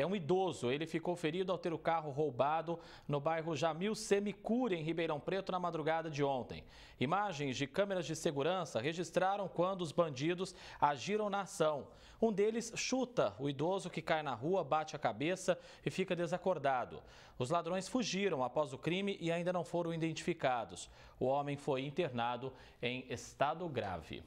É um idoso, ele ficou ferido ao ter o carro roubado no bairro Jamil Semicura, em Ribeirão Preto, na madrugada de ontem. Imagens de câmeras de segurança registraram quando os bandidos agiram na ação. Um deles chuta o idoso que cai na rua, bate a cabeça e fica desacordado. Os ladrões fugiram após o crime e ainda não foram identificados. O homem foi internado em estado grave.